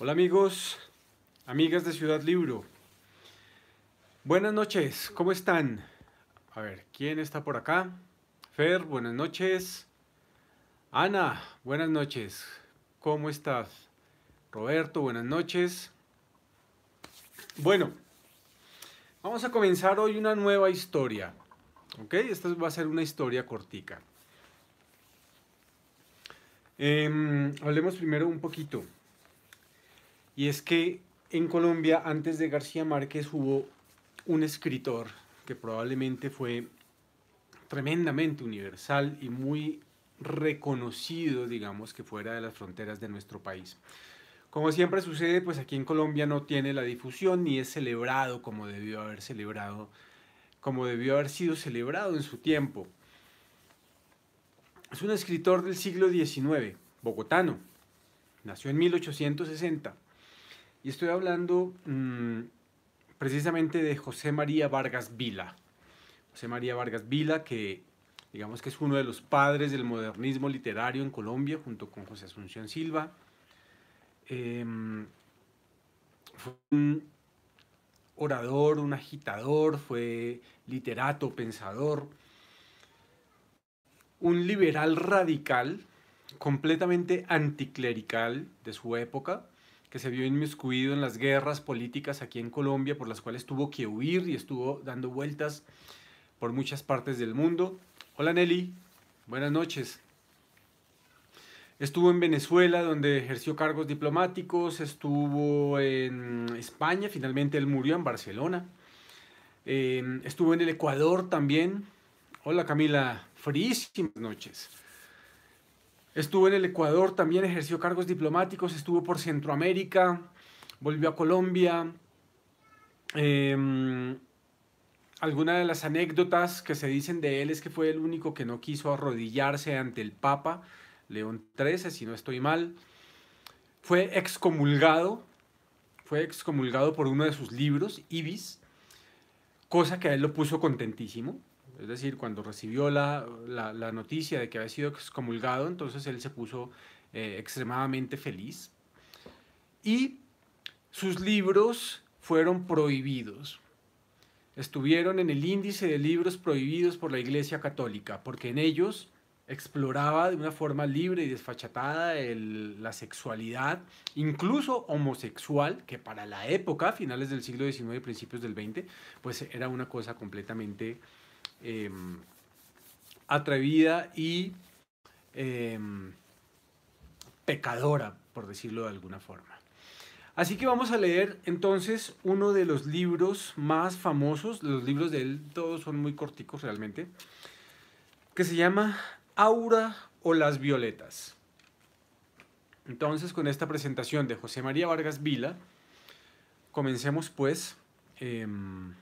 Hola amigos, amigas de Ciudad Libro. Buenas noches, ¿cómo están? A ver, ¿quién está por acá? Fer, buenas noches. Ana, buenas noches. ¿Cómo estás? Roberto, buenas noches. Bueno, vamos a comenzar hoy una nueva historia. ¿Ok? Esta va a ser una historia cortica. Em, hablemos primero un poquito y es que en Colombia, antes de García Márquez, hubo un escritor que probablemente fue tremendamente universal y muy reconocido, digamos, que fuera de las fronteras de nuestro país. Como siempre sucede, pues aquí en Colombia no tiene la difusión ni es celebrado como debió haber celebrado, como debió haber sido celebrado en su tiempo. Es un escritor del siglo XIX, bogotano. Nació en 1860 y estoy hablando mm, precisamente de José María Vargas Vila. José María Vargas Vila, que digamos que es uno de los padres del modernismo literario en Colombia, junto con José Asunción Silva. Em, fue un orador, un agitador, fue literato, pensador, un liberal radical, completamente anticlerical de su época, que se vio inmiscuido en las guerras políticas aquí en Colombia, por las cuales tuvo que huir y estuvo dando vueltas por muchas partes del mundo. Hola Nelly, buenas noches. Estuvo en Venezuela, donde ejerció cargos diplomáticos, estuvo en España, finalmente él murió en Barcelona. Eh, estuvo en el Ecuador también. Hola Camila, frísimas noches. Estuvo en el Ecuador, también ejerció cargos diplomáticos, estuvo por Centroamérica, volvió a Colombia. Em, Algunas de las anécdotas que se dicen de él es que fue el único que no quiso arrodillarse ante el Papa León XIII, si no estoy mal. Fue excomulgado, fue excomulgado por uno de sus libros, Ibis, cosa que a él lo puso contentísimo. Es decir, cuando recibió la, noticia de que había sido excomulgado, entonces él se puso eh, extremadamente feliz. Y sus libros fueron prohibidos. Estuvieron en el índice de libros prohibidos por la Iglesia Católica, porque en ellos exploraba de una forma libre y desfachatada la sexualidad, incluso homosexual, que para la época, finales del siglo XIX y principios del XX, pues era una cosa completamente Em, atrevida y em, pecadora, por decirlo de alguna forma. Así que vamos a leer entonces uno de los libros más famosos, los libros de él todos son muy corticos realmente, que se llama Aura o las Violetas. Entonces, con esta presentación de José María Vargas Vila, comencemos pues em,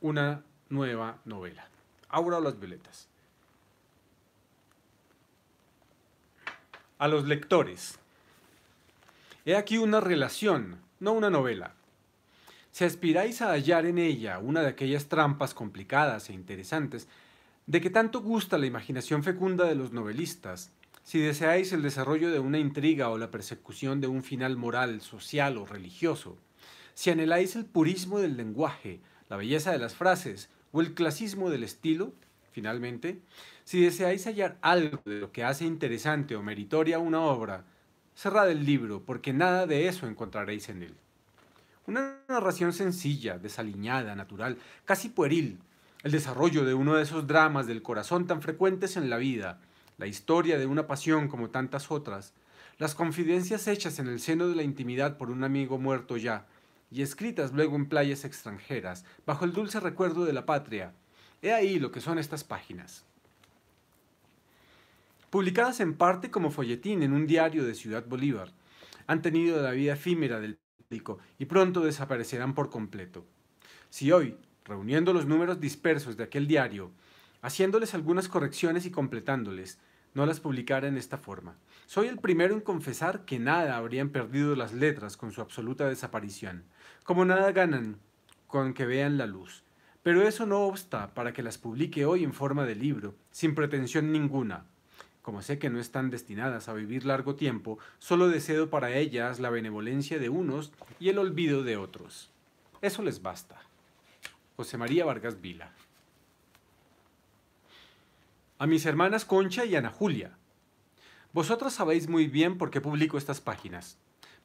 una nueva novela. Aura o las violetas. A los lectores. He aquí una relación, no una novela. Si aspiráis a hallar en ella una de aquellas trampas complicadas e interesantes de que tanto gusta la imaginación fecunda de los novelistas, si deseáis el desarrollo de una intriga o la persecución de un final moral, social o religioso, si anheláis el purismo del lenguaje, la belleza de las frases o el clasismo del estilo, finalmente, si deseáis hallar algo de lo que hace interesante o meritoria una obra, cerrad el libro, porque nada de eso encontraréis en él. Una narración sencilla, desaliñada, natural, casi pueril, el desarrollo de uno de esos dramas del corazón tan frecuentes en la vida, la historia de una pasión como tantas otras, las confidencias hechas en el seno de la intimidad por un amigo muerto ya, y escritas luego en playas extranjeras, bajo el dulce recuerdo de la patria. He ahí lo que son estas páginas. Publicadas en parte como folletín en un diario de Ciudad Bolívar, han tenido la vida efímera del público y pronto desaparecerán por completo. Si hoy, reuniendo los números dispersos de aquel diario, haciéndoles algunas correcciones y completándoles, no las publicara en esta forma. Soy el primero en confesar que nada habrían perdido las letras con su absoluta desaparición. Como nada ganan con que vean la luz, pero eso no obsta para que las publique hoy en forma de libro, sin pretensión ninguna. Como sé que no están destinadas a vivir largo tiempo, solo deseo para ellas la benevolencia de unos y el olvido de otros. Eso les basta. José María Vargas Vila. A mis hermanas Concha y Ana Julia. Vosotras sabéis muy bien por qué publico estas páginas.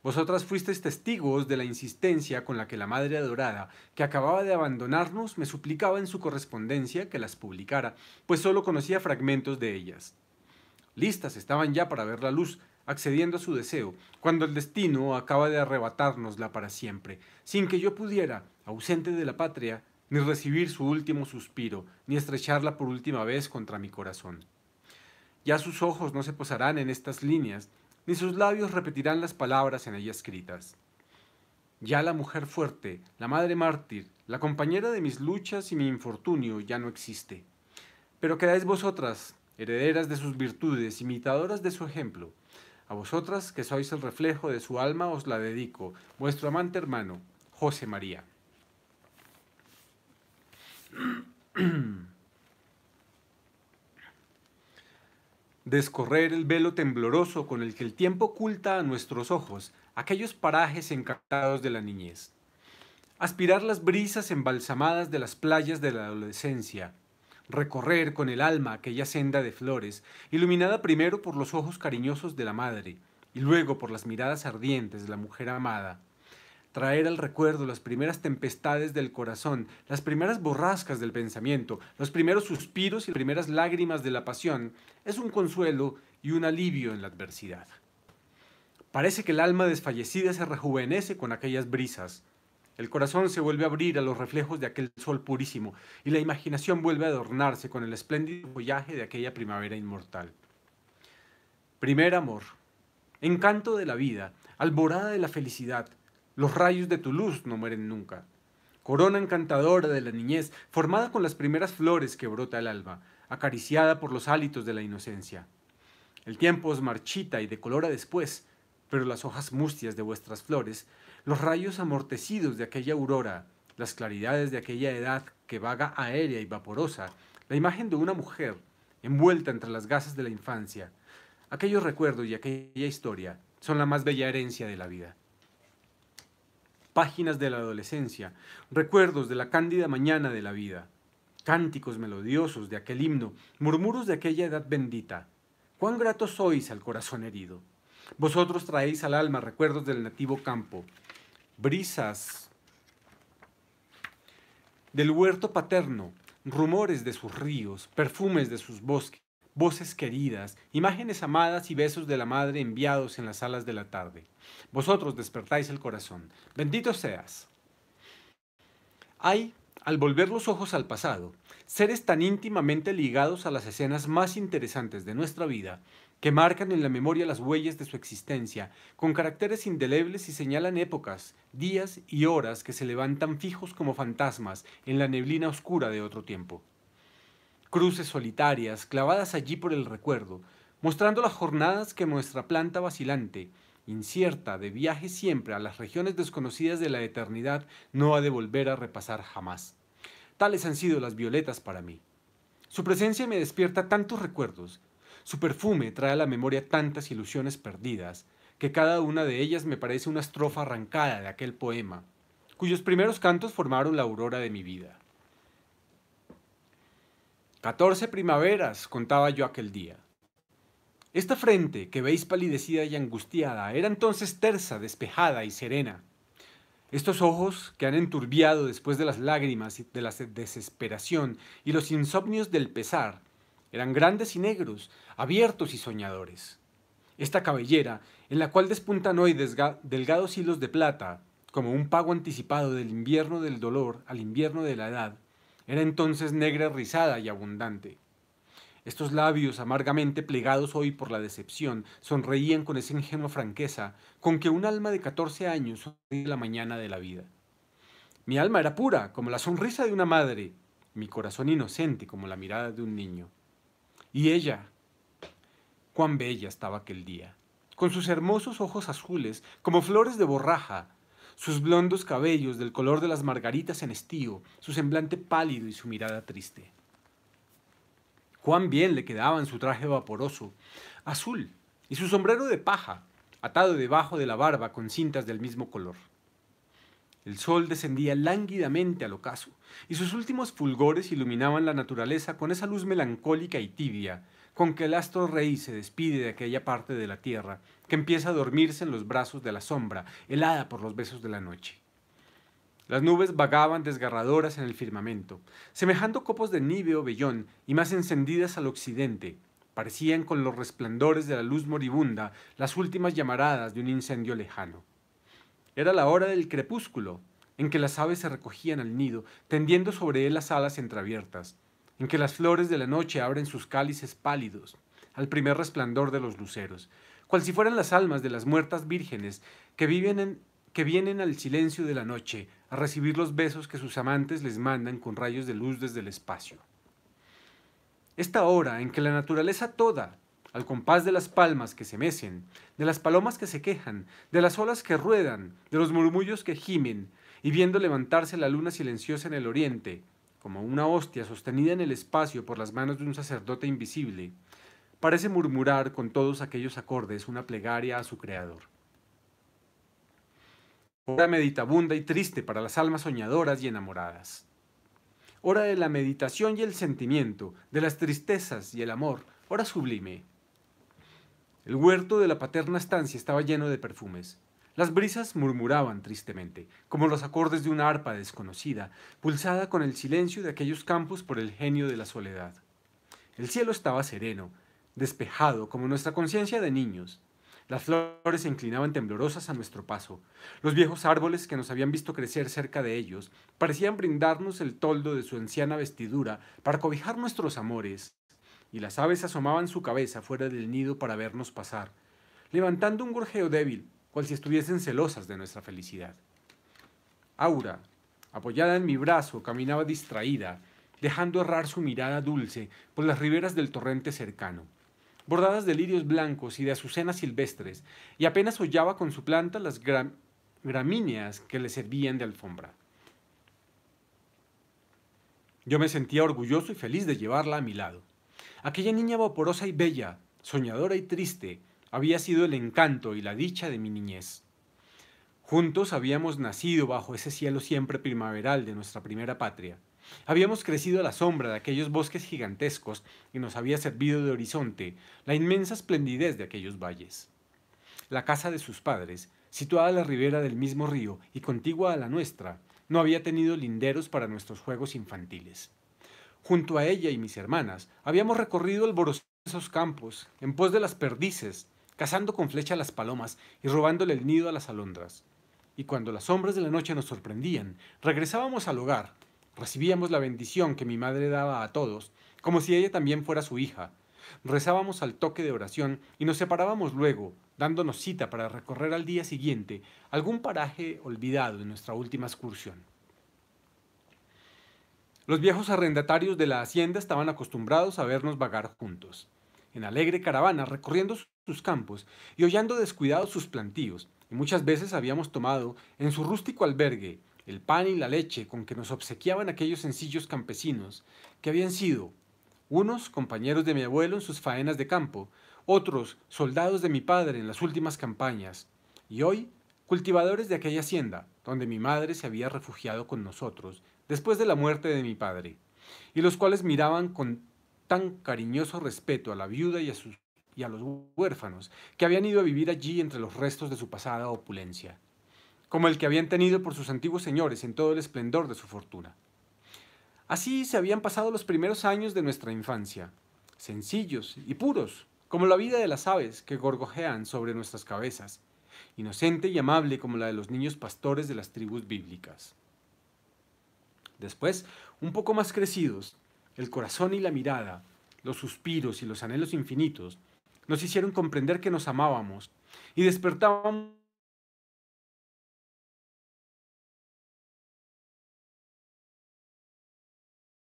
Vosotras fuisteis testigos de la insistencia con la que la Madre Adorada, que acababa de abandonarnos, me suplicaba en su correspondencia que las publicara, pues solo conocía fragmentos de ellas. Listas estaban ya para ver la luz, accediendo a su deseo, cuando el destino acaba de arrebatárnosla para siempre, sin que yo pudiera, ausente de la patria, ni recibir su último suspiro, ni estrecharla por última vez contra mi corazón. Ya sus ojos no se posarán en estas líneas, ni sus labios repetirán las palabras en ella escritas. Ya la mujer fuerte, la madre mártir, la compañera de mis luchas y mi infortunio ya no existe. Pero quedáis vosotras, herederas de sus virtudes, imitadoras de su ejemplo. A vosotras, que sois el reflejo de su alma, os la dedico, vuestro amante hermano, José María. descorrer el velo tembloroso con el que el tiempo oculta a nuestros ojos aquellos parajes encantados de la niñez, aspirar las brisas embalsamadas de las playas de la adolescencia, recorrer con el alma aquella senda de flores, iluminada primero por los ojos cariñosos de la madre y luego por las miradas ardientes de la mujer amada, traer al recuerdo las primeras tempestades del corazón, las primeras borrascas del pensamiento, los primeros suspiros y las primeras lágrimas de la pasión, es un consuelo y un alivio en la adversidad. Parece que el alma desfallecida se rejuvenece con aquellas brisas. El corazón se vuelve a abrir a los reflejos de aquel sol purísimo y la imaginación vuelve a adornarse con el espléndido follaje de aquella primavera inmortal. Primer amor, encanto de la vida, alborada de la felicidad, los rayos de tu luz no mueren nunca. Corona encantadora de la niñez, formada con las primeras flores que brota el alba, acariciada por los hálitos de la inocencia. El tiempo os marchita y decolora después, pero las hojas mustias de vuestras flores, los rayos amortecidos de aquella aurora, las claridades de aquella edad que vaga aérea y vaporosa, la imagen de una mujer envuelta entre las gasas de la infancia, aquellos recuerdos y aquella historia son la más bella herencia de la vida páginas de la adolescencia, recuerdos de la cándida mañana de la vida, cánticos melodiosos de aquel himno, murmuros de aquella edad bendita. Cuán gratos sois al corazón herido. Vosotros traéis al alma recuerdos del nativo campo, brisas del huerto paterno, rumores de sus ríos, perfumes de sus bosques, voces queridas, imágenes amadas y besos de la madre enviados en las alas de la tarde. Vosotros despertáis el corazón. Bendito seas. Hay, al volver los ojos al pasado, seres tan íntimamente ligados a las escenas más interesantes de nuestra vida, que marcan en la memoria las huellas de su existencia, con caracteres indelebles y señalan épocas, días y horas que se levantan fijos como fantasmas en la neblina oscura de otro tiempo cruces solitarias, clavadas allí por el recuerdo, mostrando las jornadas que nuestra planta vacilante, incierta, de viaje siempre a las regiones desconocidas de la eternidad, no ha de volver a repasar jamás. Tales han sido las violetas para mí. Su presencia me despierta tantos recuerdos, su perfume trae a la memoria tantas ilusiones perdidas, que cada una de ellas me parece una estrofa arrancada de aquel poema, cuyos primeros cantos formaron la aurora de mi vida. Catorce primaveras contaba yo aquel día. Esta frente, que veis palidecida y angustiada, era entonces tersa, despejada y serena. Estos ojos, que han enturbiado después de las lágrimas y de la desesperación y los insomnios del pesar, eran grandes y negros, abiertos y soñadores. Esta cabellera, en la cual despuntan hoy delgados hilos de plata, como un pago anticipado del invierno del dolor al invierno de la edad, era entonces negra, rizada y abundante. Estos labios, amargamente plegados hoy por la decepción, sonreían con esa ingenua franqueza con que un alma de catorce años sonríe la mañana de la vida. Mi alma era pura, como la sonrisa de una madre, mi corazón inocente, como la mirada de un niño. Y ella, cuán bella estaba aquel día, con sus hermosos ojos azules, como flores de borraja, sus blondos cabellos del color de las margaritas en estío, su semblante pálido y su mirada triste. Cuán bien le quedaban su traje vaporoso, azul, y su sombrero de paja, atado debajo de la barba con cintas del mismo color. El sol descendía lánguidamente al ocaso, y sus últimos fulgores iluminaban la naturaleza con esa luz melancólica y tibia con que el astro rey se despide de aquella parte de la tierra que empieza a dormirse en los brazos de la sombra, helada por los besos de la noche. Las nubes vagaban desgarradoras en el firmamento, semejando copos de nieve o vellón y más encendidas al occidente. Parecían con los resplandores de la luz moribunda las últimas llamaradas de un incendio lejano. Era la hora del crepúsculo, en que las aves se recogían al nido, tendiendo sobre él las alas entreabiertas, en que las flores de la noche abren sus cálices pálidos al primer resplandor de los luceros, cual si fueran las almas de las muertas vírgenes que, que vienen al silencio de la noche a recibir los besos que sus amantes les mandan con rayos de luz desde el espacio. Esta hora en que la naturaleza toda, al compás de las palmas que se mecen, de las palomas que se quejan, de las olas que ruedan, de los murmullos que gimen, y viendo levantarse la luna silenciosa en el oriente, como una hostia sostenida en el espacio por las manos de un sacerdote invisible, parece murmurar con todos aquellos acordes una plegaria a su Creador. Hora meditabunda y triste para las almas soñadoras y enamoradas. Hora de la meditación y el sentimiento, de las tristezas y el amor, hora sublime. El huerto de la paterna estancia estaba lleno de perfumes. Las brisas murmuraban tristemente, como los acordes de una arpa desconocida, pulsada con el silencio de aquellos campos por el genio de la soledad. El cielo estaba sereno, despejado como nuestra conciencia de niños. Las flores se inclinaban temblorosas a nuestro paso. Los viejos árboles que nos habían visto crecer cerca de ellos parecían brindarnos el toldo de su anciana vestidura para cobijar nuestros amores, y las aves asomaban su cabeza fuera del nido para vernos pasar, levantando un gorjeo débil cual si estuviesen celosas de nuestra felicidad. Aura, apoyada en mi brazo, caminaba distraída, dejando errar su mirada dulce por las riberas del torrente cercano, bordadas de lirios blancos y de azucenas silvestres, y apenas hollaba con su planta las gramíneas que le servían de alfombra. Yo me sentía orgulloso y feliz de llevarla a mi lado. Aquella niña vaporosa y bella, soñadora y triste, había sido el encanto y la dicha de mi niñez. Juntos habíamos nacido bajo ese cielo siempre primaveral de nuestra primera patria. Habíamos crecido a la sombra de aquellos bosques gigantescos y nos había servido de horizonte la inmensa esplendidez de aquellos valles. La casa de sus padres, situada a la ribera del mismo río y contigua a la nuestra, no había tenido linderos para nuestros juegos infantiles. Junto a ella y mis hermanas habíamos recorrido el esos campos, en pos de las perdices, cazando con flecha las palomas y robándole el nido a las alondras. Y cuando las sombras de la noche nos sorprendían, regresábamos al hogar, recibíamos la bendición que mi madre daba a todos, como si ella también fuera su hija. Rezábamos al toque de oración y nos separábamos luego, dándonos cita para recorrer al día siguiente algún paraje olvidado en nuestra última excursión. Los viejos arrendatarios de la hacienda estaban acostumbrados a vernos vagar juntos, en alegre caravana, recorriendo sus campos y hollando descuidados sus plantíos, y muchas veces habíamos tomado en su rústico albergue el pan y la leche con que nos obsequiaban aquellos sencillos campesinos, que habían sido unos compañeros de mi abuelo en sus faenas de campo, otros soldados de mi padre en las últimas campañas, y hoy cultivadores de aquella hacienda, donde mi madre se había refugiado con nosotros después de la muerte de mi padre, y los cuales miraban con tan cariñoso respeto a la viuda y a sus y a los huérfanos, que habían ido a vivir allí entre los restos de su pasada opulencia, como el que habían tenido por sus antiguos señores en todo el esplendor de su fortuna. Así se habían pasado los primeros años de nuestra infancia, sencillos y puros, como la vida de las aves que gorgojean sobre nuestras cabezas, inocente y amable como la de los niños pastores de las tribus bíblicas. Después, un poco más crecidos, el corazón y la mirada, los suspiros y los anhelos infinitos, nos hicieron comprender que nos amábamos y despertábamos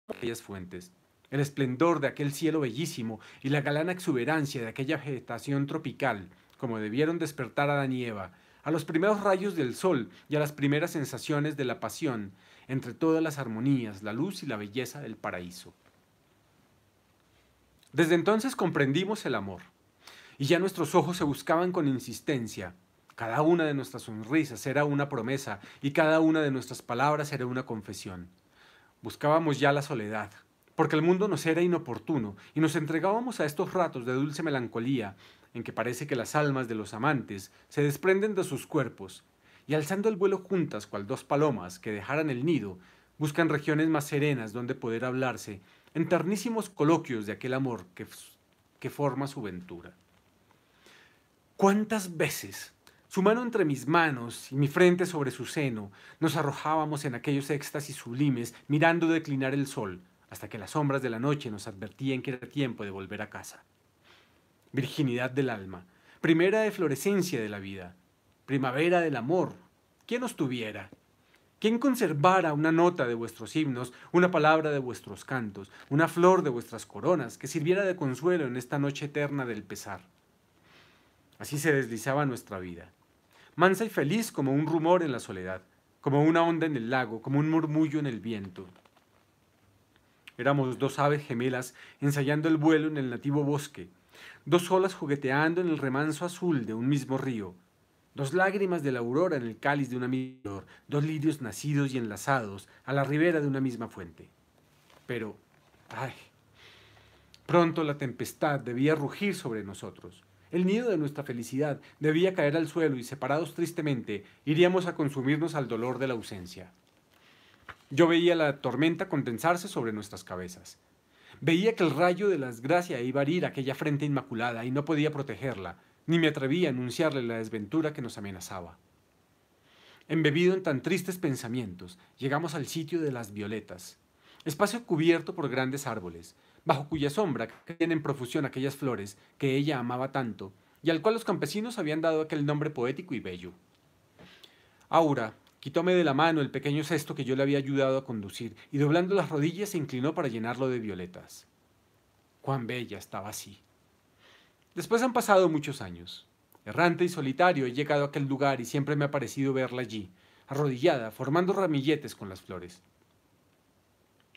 aquellas fuentes, el esplendor de aquel cielo bellísimo y la galana exuberancia de aquella vegetación tropical, como debieron despertar a Danieva, a los primeros rayos del sol y a las primeras sensaciones de la pasión, entre todas las armonías, la luz y la belleza del paraíso. Desde entonces comprendimos el amor y ya nuestros ojos se buscaban con insistencia. Cada una de nuestras sonrisas era una promesa y cada una de nuestras palabras era una confesión. Buscábamos ya la soledad, porque el mundo nos era inoportuno y nos entregábamos a estos ratos de dulce melancolía en que parece que las almas de los amantes se desprenden de sus cuerpos y alzando el vuelo juntas cual dos palomas que dejaran el nido, buscan regiones más serenas donde poder hablarse en ternísimos coloquios de aquel amor que, que forma su ventura. ¿Cuántas veces su mano entre mis manos y mi frente sobre su seno nos arrojábamos en aquellos éxtasis sublimes mirando declinar el sol hasta que las sombras de la noche nos advertían que era tiempo de volver a casa? Virginidad del alma, primera eflorescencia de la vida, primavera del amor, ¿quién os tuviera? ¿Quién conservara una nota de vuestros himnos, una palabra de vuestros cantos, una flor de vuestras coronas que sirviera de consuelo en esta noche eterna del pesar? Así se deslizaba nuestra vida. Mansa y feliz como un rumor en la soledad, como una onda en el lago, como un murmullo en el viento. Éramos dos aves gemelas ensayando el vuelo en el nativo bosque, dos olas jugueteando en el remanso azul de un mismo río, dos lágrimas de la aurora en el cáliz de una mirador, dos lirios nacidos y enlazados a la ribera de una misma fuente. Pero, ay, pronto la tempestad debía rugir sobre nosotros. El nido de nuestra felicidad debía caer al suelo y separados tristemente iríamos a consumirnos al dolor de la ausencia. Yo veía la tormenta condensarse sobre nuestras cabezas. Veía que el rayo de la desgracia iba a herir aquella frente inmaculada y no podía protegerla, ni me atrevía a anunciarle la desventura que nos amenazaba. Embebido en tan tristes pensamientos, llegamos al sitio de las violetas, espacio cubierto por grandes árboles, bajo cuya sombra caían en profusión aquellas flores que ella amaba tanto, y al cual los campesinos habían dado aquel nombre poético y bello. Aura quitóme de la mano el pequeño cesto que yo le había ayudado a conducir, y doblando las rodillas se inclinó para llenarlo de violetas. Cuán bella estaba así. Después han pasado muchos años. Errante y solitario he llegado a aquel lugar y siempre me ha parecido verla allí, arrodillada, formando ramilletes con las flores.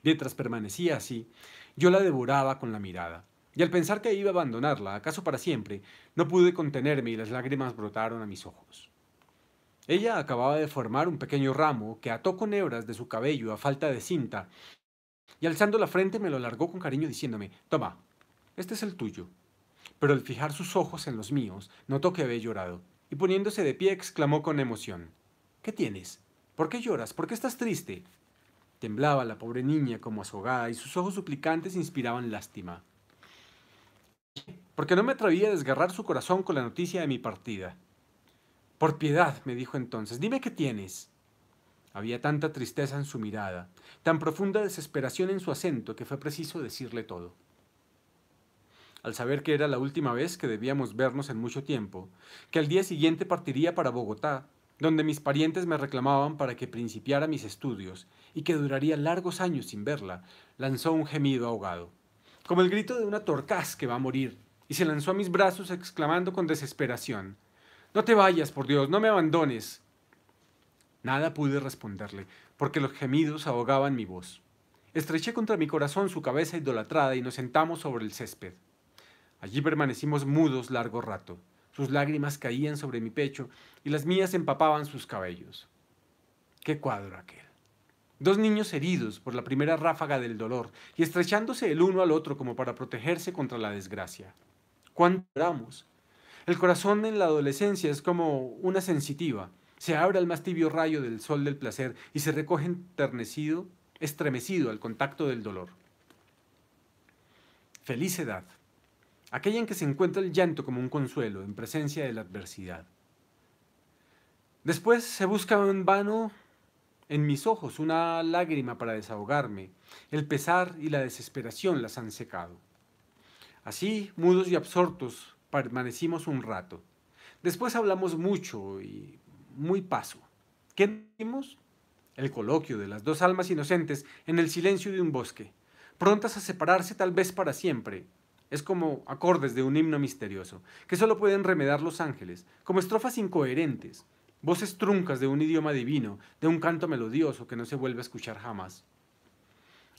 Mientras permanecía así, yo la devoraba con la mirada. Y al pensar que iba a abandonarla, acaso para siempre, no pude contenerme y las lágrimas brotaron a mis ojos. Ella acababa de formar un pequeño ramo que ató con hebras de su cabello a falta de cinta, y alzando la frente me lo largó con cariño diciéndome, Toma, este es el tuyo. Pero al fijar sus ojos en los míos, notó que había llorado, y poniéndose de pie exclamó con emoción, ¿Qué tienes? ¿Por qué lloras? ¿Por qué estás triste? Temblaba la pobre niña como azogada y sus ojos suplicantes inspiraban lástima. Porque no me atreví a desgarrar su corazón con la noticia de mi partida. Por piedad, me dijo entonces, dime qué tienes. Había tanta tristeza en su mirada, tan profunda desesperación en su acento que fue preciso decirle todo. Al saber que era la última vez que debíamos vernos en mucho tiempo, que al día siguiente partiría para Bogotá, donde mis parientes me reclamaban para que principiara mis estudios y que duraría largos años sin verla, lanzó un gemido ahogado, como el grito de una torcaz que va a morir, y se lanzó a mis brazos exclamando con desesperación, No te vayas, por Dios, no me abandones. Nada pude responderle, porque los gemidos ahogaban mi voz. Estreché contra mi corazón su cabeza idolatrada y nos sentamos sobre el césped. Allí permanecimos mudos largo rato. Sus lágrimas caían sobre mi pecho y las mías empapaban sus cabellos. Qué cuadro aquel. Dos niños heridos por la primera ráfaga del dolor y estrechándose el uno al otro como para protegerse contra la desgracia. ¿Cuánto El corazón en la adolescencia es como una sensitiva. Se abre al más tibio rayo del sol del placer y se recoge enternecido, estremecido al contacto del dolor. Feliz edad. Aquella en que se encuentra el llanto como un consuelo en presencia de la adversidad. Después se busca en vano en mis ojos una lágrima para desahogarme. El pesar y la desesperación las han secado. Así, mudos y absortos, permanecimos un rato. Después hablamos mucho y muy paso. ¿Qué dimos? El coloquio de las dos almas inocentes en el silencio de un bosque, prontas a separarse tal vez para siempre. Es como acordes de un himno misterioso, que solo pueden remedar los ángeles, como estrofas incoherentes, voces truncas de un idioma divino, de un canto melodioso que no se vuelve a escuchar jamás.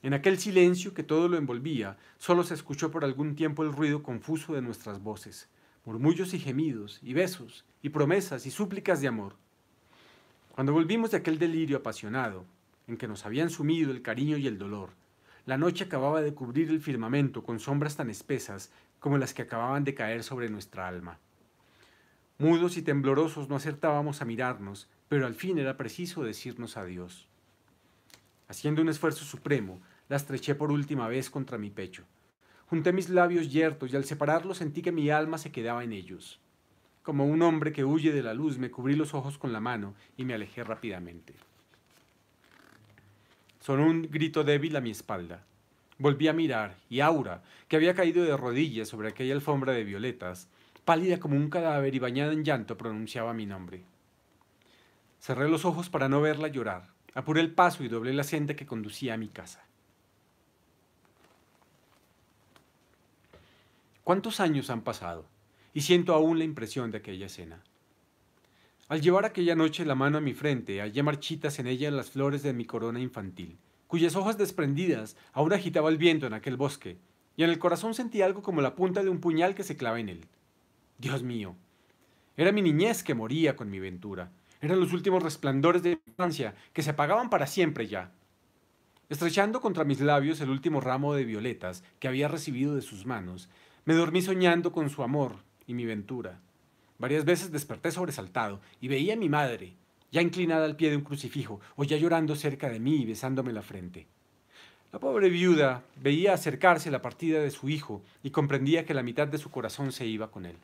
En aquel silencio que todo lo envolvía, solo se escuchó por algún tiempo el ruido confuso de nuestras voces, murmullos y gemidos, y besos, y promesas y súplicas de amor. Cuando volvimos de aquel delirio apasionado, en que nos habían sumido el cariño y el dolor, la noche acababa de cubrir el firmamento con sombras tan espesas como las que acababan de caer sobre nuestra alma. Mudos y temblorosos no acertábamos a mirarnos, pero al fin era preciso decirnos adiós. Haciendo un esfuerzo supremo, la estreché por última vez contra mi pecho. Junté mis labios yertos y al separarlos sentí que mi alma se quedaba en ellos. Como un hombre que huye de la luz, me cubrí los ojos con la mano y me alejé rápidamente. Sonó un grito débil a mi espalda. Volví a mirar, y Aura, que había caído de rodillas sobre aquella alfombra de violetas, Pálida como un cadáver y bañada en llanto, pronunciaba mi nombre. Cerré los ojos para no verla llorar. Apuré el paso y doblé la senda que conducía a mi casa. ¿Cuántos años han pasado? Y siento aún la impresión de aquella escena. Al llevar aquella noche la mano a mi frente, hallé marchitas en ella las flores de mi corona infantil, cuyas hojas desprendidas aún agitaba el viento en aquel bosque, y en el corazón sentí algo como la punta de un puñal que se clava en él. Dios mío. Era mi niñez que moría con mi ventura. Eran los últimos resplandores de mi infancia que se apagaban para siempre ya. Estrechando contra mis labios el último ramo de violetas que había recibido de sus manos, me dormí soñando con su amor y mi ventura. Varias veces desperté sobresaltado y veía a mi madre, ya inclinada al pie de un crucifijo o ya llorando cerca de mí y besándome la frente. La pobre viuda veía acercarse la partida de su hijo y comprendía que la mitad de su corazón se iba con él.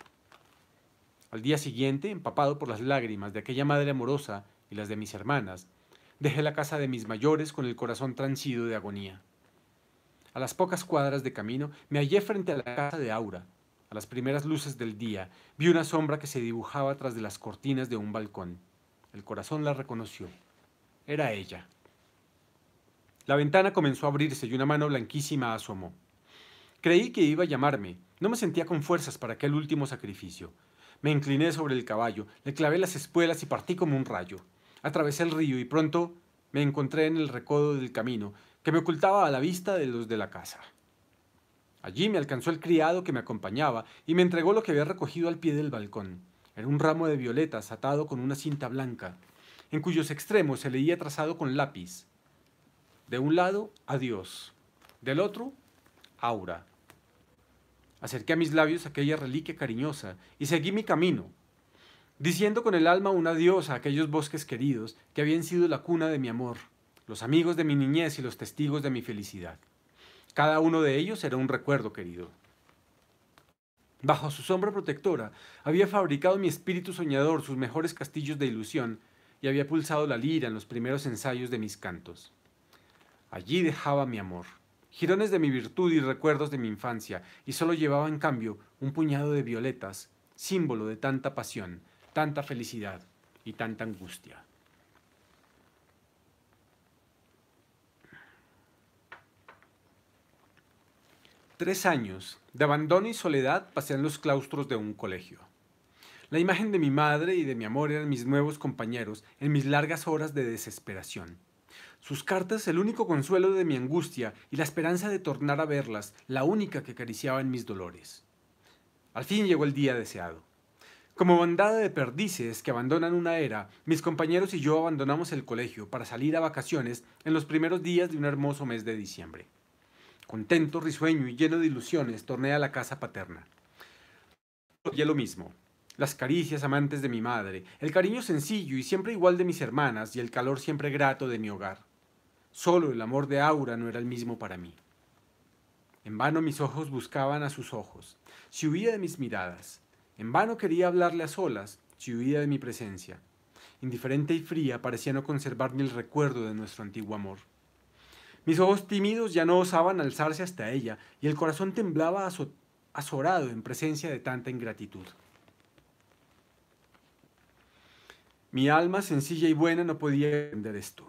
Al día siguiente, empapado por las lágrimas de aquella madre amorosa y las de mis hermanas, dejé la casa de mis mayores con el corazón transido de agonía. A las pocas cuadras de camino me hallé frente a la casa de Aura. A las primeras luces del día vi una sombra que se dibujaba tras de las cortinas de un balcón. El corazón la reconoció. Era ella. La ventana comenzó a abrirse y una mano blanquísima asomó. Creí que iba a llamarme. No me sentía con fuerzas para aquel último sacrificio. Me incliné sobre el caballo, le clavé las espuelas y partí como un rayo. Atravesé el río y pronto me encontré en el recodo del camino, que me ocultaba a la vista de los de la casa. Allí me alcanzó el criado que me acompañaba y me entregó lo que había recogido al pie del balcón. Era un ramo de violetas atado con una cinta blanca, en cuyos extremos se leía trazado con lápiz. De un lado, adiós. Del otro, aura. Acerqué a mis labios aquella reliquia cariñosa y seguí mi camino, diciendo con el alma un adiós a aquellos bosques queridos que habían sido la cuna de mi amor, los amigos de mi niñez y los testigos de mi felicidad. Cada uno de ellos era un recuerdo querido. Bajo su sombra protectora había fabricado mi espíritu soñador sus mejores castillos de ilusión y había pulsado la lira en los primeros ensayos de mis cantos. Allí dejaba mi amor jirones de mi virtud y recuerdos de mi infancia, y solo llevaba en cambio un puñado de violetas, símbolo de tanta pasión, tanta felicidad y tanta angustia. Tres años de abandono y soledad pasé en los claustros de un colegio. La imagen de mi madre y de mi amor eran mis nuevos compañeros en mis largas horas de desesperación. Sus cartas, el único consuelo de mi angustia y la esperanza de tornar a verlas, la única que acariciaba en mis dolores. Al fin llegó el día deseado. Como bandada de perdices que abandonan una era, mis compañeros y yo abandonamos el colegio para salir a vacaciones en los primeros días de un hermoso mes de diciembre. Contento, risueño y lleno de ilusiones, torné a la casa paterna. Y lo mismo las caricias amantes de mi madre, el cariño sencillo y siempre igual de mis hermanas y el calor siempre grato de mi hogar. Solo el amor de Aura no era el mismo para mí. En vano mis ojos buscaban a sus ojos, si huía de mis miradas. En vano quería hablarle a solas, si huía de mi presencia. Indiferente y fría parecía no conservar ni el recuerdo de nuestro antiguo amor. Mis ojos tímidos ya no osaban alzarse hasta ella y el corazón temblaba azorado en presencia de tanta ingratitud. Mi alma sencilla y buena no podía entender esto.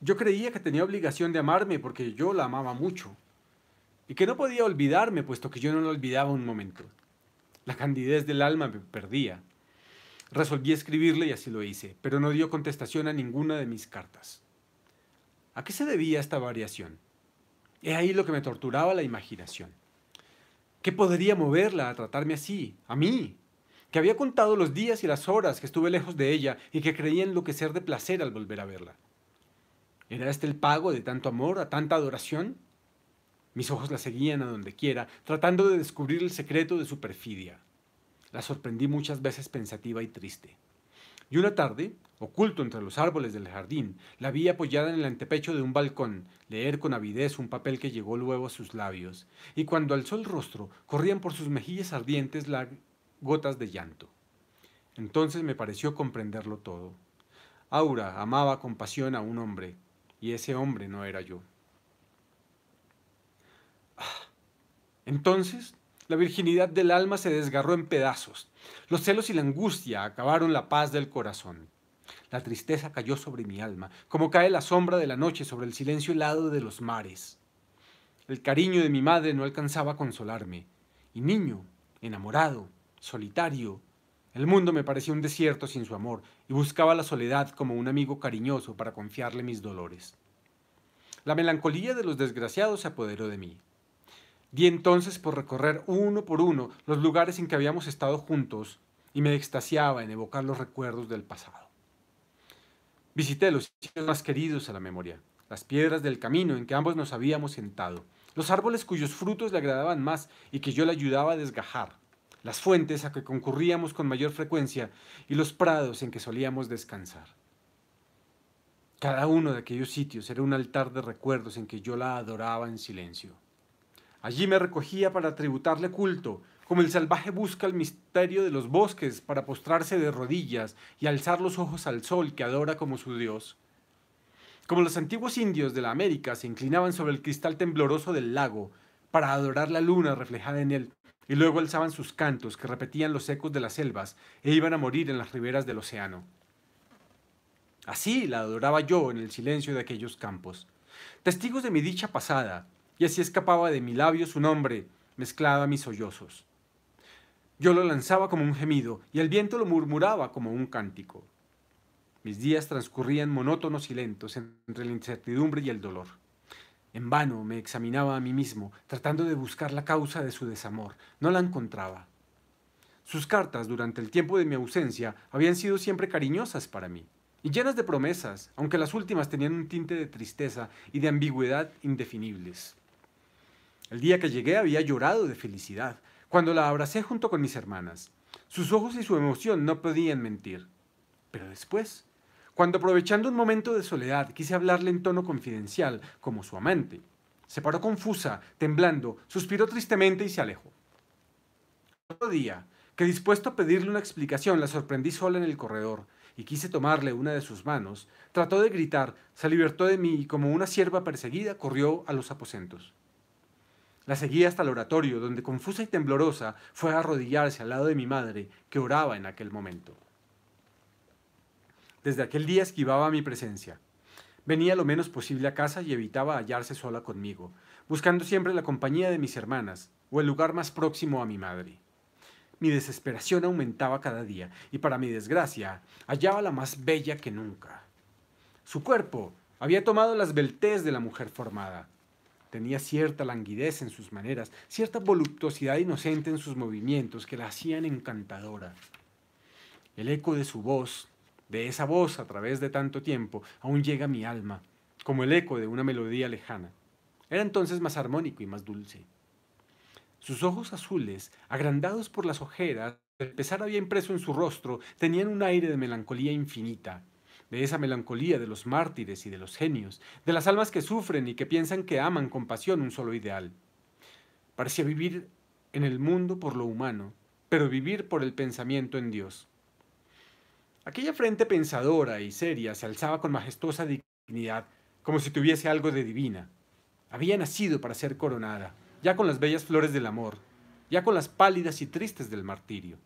Yo creía que tenía obligación de amarme porque yo la amaba mucho y que no podía olvidarme puesto que yo no la olvidaba un momento. La candidez del alma me perdía. Resolví escribirle y así lo hice, pero no dio contestación a ninguna de mis cartas. ¿A qué se debía esta variación? He ahí lo que me torturaba la imaginación. ¿Qué podría moverla a tratarme así, a mí, que había contado los días y las horas que estuve lejos de ella y que creía enloquecer de placer al volver a verla. ¿Era este el pago de tanto amor, a tanta adoración? Mis ojos la seguían a donde quiera, tratando de descubrir el secreto de su perfidia. La sorprendí muchas veces pensativa y triste. Y una tarde, oculto entre los árboles del jardín, la vi apoyada en el antepecho de un balcón, leer con avidez un papel que llegó luego a sus labios, y cuando alzó el rostro, corrían por sus mejillas ardientes la gotas de llanto. Entonces me pareció comprenderlo todo. Aura amaba con pasión a un hombre, y ese hombre no era yo. Ah, entonces, la virginidad del alma se desgarró en pedazos. Los celos y la angustia acabaron la paz del corazón. La tristeza cayó sobre mi alma, como cae la sombra de la noche sobre el silencio helado de los mares. El cariño de mi madre no alcanzaba a consolarme. Y niño, enamorado, solitario. El mundo me parecía un desierto sin su amor y buscaba la soledad como un amigo cariñoso para confiarle mis dolores. La melancolía de los desgraciados se apoderó de mí. Di entonces por recorrer uno por uno los lugares en que habíamos estado juntos y me extasiaba en evocar los recuerdos del pasado. Visité los sitios más queridos a la memoria, las piedras del camino en que ambos nos habíamos sentado, los árboles cuyos frutos le agradaban más y que yo le ayudaba a desgajar, las fuentes a que concurríamos con mayor frecuencia y los prados en que solíamos descansar. Cada uno de aquellos sitios era un altar de recuerdos en que yo la adoraba en silencio. Allí me recogía para tributarle culto, como el salvaje busca el misterio de los bosques para postrarse de rodillas y alzar los ojos al sol que adora como su Dios. Como los antiguos indios de la América se inclinaban sobre el cristal tembloroso del lago para adorar la luna reflejada en él, y luego alzaban sus cantos que repetían los ecos de las selvas e iban a morir en las riberas del océano. Así la adoraba yo en el silencio de aquellos campos, testigos de mi dicha pasada, y así escapaba de mi labio su nombre, mezclado a mis sollozos. Yo lo lanzaba como un gemido y el viento lo murmuraba como un cántico. Mis días transcurrían monótonos y lentos entre la incertidumbre y el dolor. En vano me examinaba a mí mismo, tratando de buscar la causa de su desamor. No la encontraba. Sus cartas durante el tiempo de mi ausencia habían sido siempre cariñosas para mí, y llenas de promesas, aunque las últimas tenían un tinte de tristeza y de ambigüedad indefinibles. El día que llegué había llorado de felicidad, cuando la abracé junto con mis hermanas. Sus ojos y su emoción no podían mentir. Pero después, cuando aprovechando un momento de soledad quise hablarle en tono confidencial, como su amante, se paró confusa, temblando, suspiró tristemente y se alejó. Otro día, que dispuesto a pedirle una explicación, la sorprendí sola en el corredor y quise tomarle una de sus manos, trató de gritar, se libertó de mí y como una sierva perseguida corrió a los aposentos. La seguí hasta el oratorio, donde confusa y temblorosa fue a arrodillarse al lado de mi madre, que oraba en aquel momento. Desde aquel día esquivaba mi presencia. Venía lo menos posible a casa y evitaba hallarse sola conmigo, buscando siempre la compañía de mis hermanas o el lugar más próximo a mi madre. Mi desesperación aumentaba cada día y para mi desgracia hallaba la más bella que nunca. Su cuerpo había tomado las esbeltez de la mujer formada. Tenía cierta languidez en sus maneras, cierta voluptuosidad inocente en sus movimientos que la hacían encantadora. El eco de su voz de esa voz a través de tanto tiempo aún llega mi alma, como el eco de una melodía lejana. Era entonces más armónico y más dulce. Sus ojos azules, agrandados por las ojeras, el pesar había impreso en su rostro, tenían un aire de melancolía infinita, de esa melancolía de los mártires y de los genios, de las almas que sufren y que piensan que aman con pasión un solo ideal. Parecía vivir en el mundo por lo humano, pero vivir por el pensamiento en Dios. Aquella frente pensadora y seria se alzaba con majestuosa dignidad, como si tuviese algo de divina. Había nacido para ser coronada, ya con las bellas flores del amor, ya con las pálidas y tristes del martirio.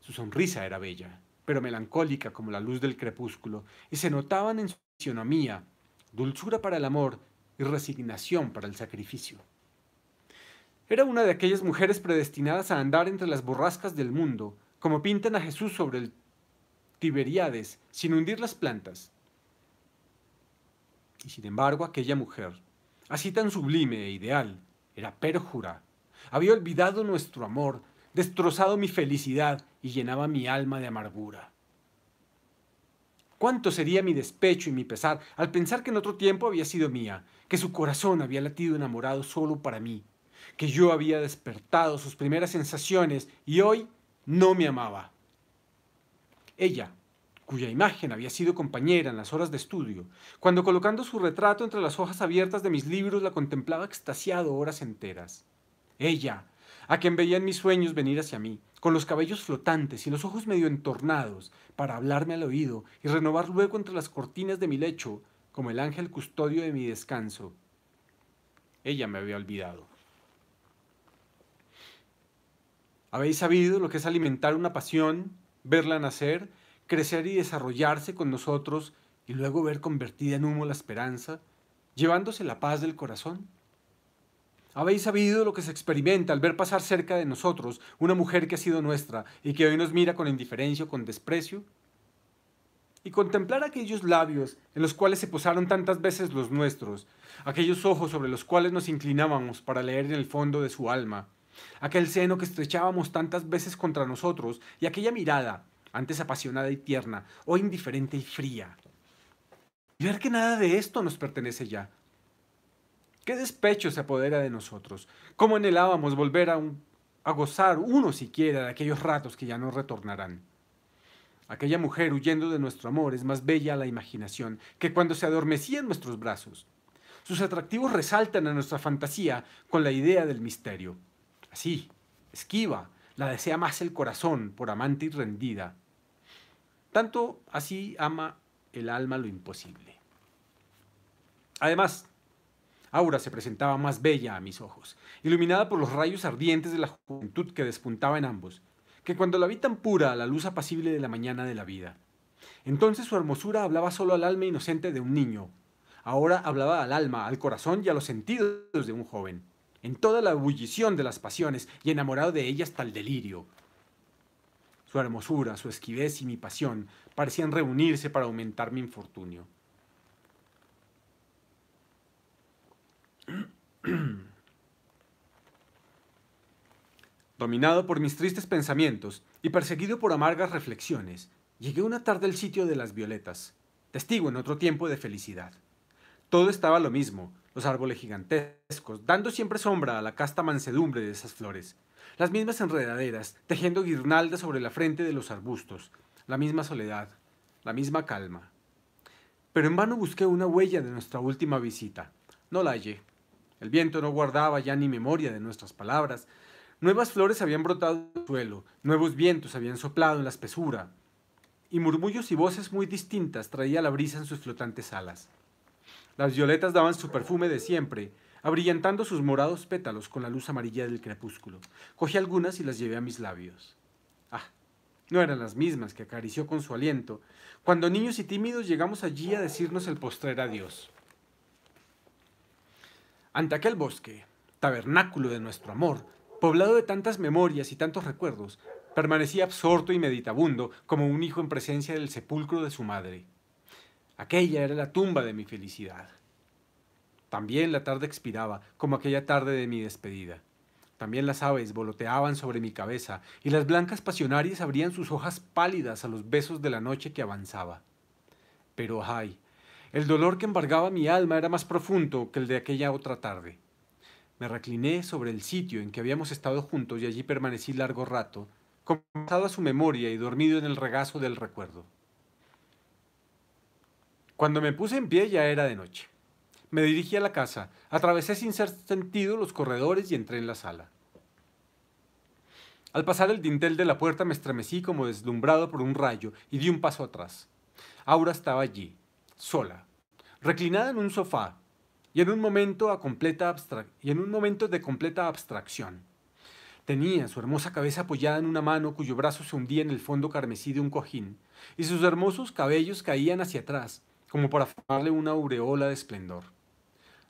Su sonrisa era bella, pero melancólica como la luz del crepúsculo, y se notaban en su fisionomía dulzura para el amor y resignación para el sacrificio. Era una de aquellas mujeres predestinadas a andar entre las borrascas del mundo, como pintan a Jesús sobre el Tiberíades sin hundir las plantas. Y sin embargo aquella mujer, así tan sublime e ideal, era pérjura Había olvidado nuestro amor, destrozado mi felicidad y llenaba mi alma de amargura. Cuánto sería mi despecho y mi pesar al pensar que en otro tiempo había sido mía, que su corazón había latido enamorado solo para mí, que yo había despertado sus primeras sensaciones y hoy no me amaba. Ella, cuya imagen había sido compañera en las horas de estudio, cuando colocando su retrato entre las hojas abiertas de mis libros la contemplaba extasiado horas enteras. Ella, a quien veía en mis sueños venir hacia mí, con los cabellos flotantes y los ojos medio entornados, para hablarme al oído y renovar luego entre las cortinas de mi lecho, como el ángel custodio de mi descanso. Ella me había olvidado. ¿Habéis sabido lo que es alimentar una pasión verla nacer, crecer y desarrollarse con nosotros y luego ver convertida en humo la esperanza, llevándose la paz del corazón. Habéis sabido lo que se experimenta al ver pasar cerca de nosotros una mujer que ha sido nuestra y que hoy nos mira con indiferencia o con desprecio. Y contemplar aquellos labios en los cuales se posaron tantas veces los nuestros, aquellos ojos sobre los cuales nos inclinábamos para leer en el fondo de su alma, aquel seno que estrechábamos tantas veces contra nosotros y aquella mirada, antes apasionada y tierna, hoy indiferente y fría. Y ver que nada de esto nos pertenece ya. Qué despecho se apodera de nosotros. Cómo anhelábamos volver a, a gozar uno siquiera de aquellos ratos que ya no retornarán. Aquella mujer huyendo de nuestro amor es más bella a la imaginación que cuando se adormecía en nuestros brazos. Sus atractivos resaltan a nuestra fantasía con la idea del misterio así, esquiva, la desea más el corazón por amante y rendida. Tanto así ama el alma lo imposible. Además, Aura se presentaba más bella a mis ojos, iluminada por los rayos ardientes de la juventud que despuntaba en ambos, que cuando la vi tan pura a la luz apacible de la mañana de la vida. Entonces su hermosura hablaba solo al alma inocente de un niño, ahora hablaba al alma, al corazón y a los sentidos de un joven en toda la ebullición de las pasiones y enamorado de ella hasta el delirio. Su hermosura, su esquivez y mi pasión parecían reunirse para aumentar mi infortunio. Dominado por mis tristes pensamientos y perseguido por amargas reflexiones, llegué una tarde al sitio de las violetas, testigo en otro tiempo de felicidad. Todo estaba lo mismo, los árboles gigantescos, dando siempre sombra a la casta mansedumbre de esas flores, las mismas enredaderas, tejiendo guirnaldas sobre la frente de los arbustos, la misma soledad, la misma calma. Pero en vano busqué una huella de nuestra última visita. No la hallé. El viento no guardaba ya ni memoria de nuestras palabras. Nuevas flores habían brotado del suelo, nuevos vientos habían soplado en la espesura, y murmullos y voces muy distintas traía la brisa en sus flotantes alas. Las violetas daban su perfume de siempre, abrillantando sus morados pétalos con la luz amarilla del crepúsculo. Cogí algunas y las llevé a mis labios. Ah, no eran las mismas que acarició con su aliento, cuando niños y tímidos llegamos allí a decirnos el postrer adiós. Ante aquel bosque, tabernáculo de nuestro amor, poblado de tantas memorias y tantos recuerdos, permanecí absorto y meditabundo como un hijo en presencia del sepulcro de su madre. Aquella era la tumba de mi felicidad. También la tarde expiraba, como aquella tarde de mi despedida. También las aves voloteaban sobre mi cabeza y las blancas pasionarias abrían sus hojas pálidas a los besos de la noche que avanzaba. Pero, ay, el dolor que embargaba mi alma era más profundo que el de aquella otra tarde. Me recliné sobre el sitio en que habíamos estado juntos y allí permanecí largo rato, pasado a su memoria y dormido en el regazo del recuerdo. Cuando me puse en pie ya era de noche. Me dirigí a la casa, atravesé sin ser sentido los corredores y entré en la sala. Al pasar el dintel de la puerta me estremecí como deslumbrado por un rayo y di un paso atrás. Aura estaba allí, sola, reclinada en un sofá, y en un momento, a de completa abstracción. Tenía su hermosa cabeza apoyada en una mano cuyo brazo se hundía en el fondo carmesí de un cojín, y sus hermosos cabellos caían hacia atrás, como para formarle una aureola de esplendor.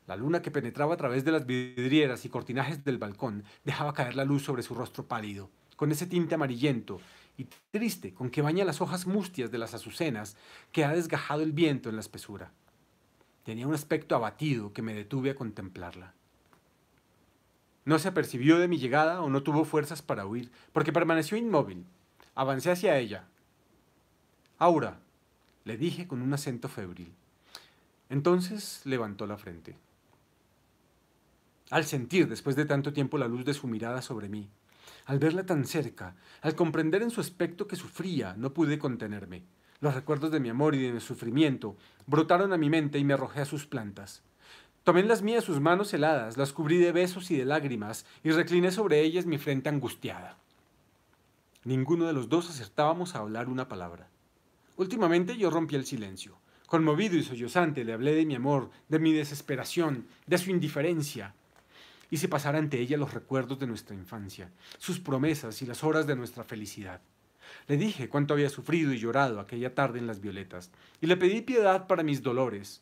La luna que penetraba a través de las vidrieras y cortinajes del balcón dejaba caer la luz sobre su rostro pálido, con ese tinte amarillento y triste con que baña las hojas mustias de las azucenas que ha desgajado el viento en la espesura. Tenía un aspecto abatido que me detuve a contemplarla. No se apercibió de mi llegada o no tuvo fuerzas para huir, porque permaneció inmóvil. Avancé hacia ella. Aura, le dije con un acento febril. Entonces levantó la frente. Al sentir después de tanto tiempo la luz de su mirada sobre mí, al verla tan cerca, al comprender en su aspecto que sufría, no pude contenerme. Los recuerdos de mi amor y de mi sufrimiento brotaron a mi mente y me arrojé a sus plantas. Tomé en las mías sus manos heladas, las cubrí de besos y de lágrimas y recliné sobre ellas mi frente angustiada. Ninguno de los dos acertábamos a hablar una palabra. Últimamente yo rompí el silencio. Conmovido y sollozante le hablé de mi amor, de mi desesperación, de su indiferencia. Hice pasar ante ella los recuerdos de nuestra infancia, sus promesas y las horas de nuestra felicidad. Le dije cuánto había sufrido y llorado aquella tarde en las violetas, y le pedí piedad para mis dolores.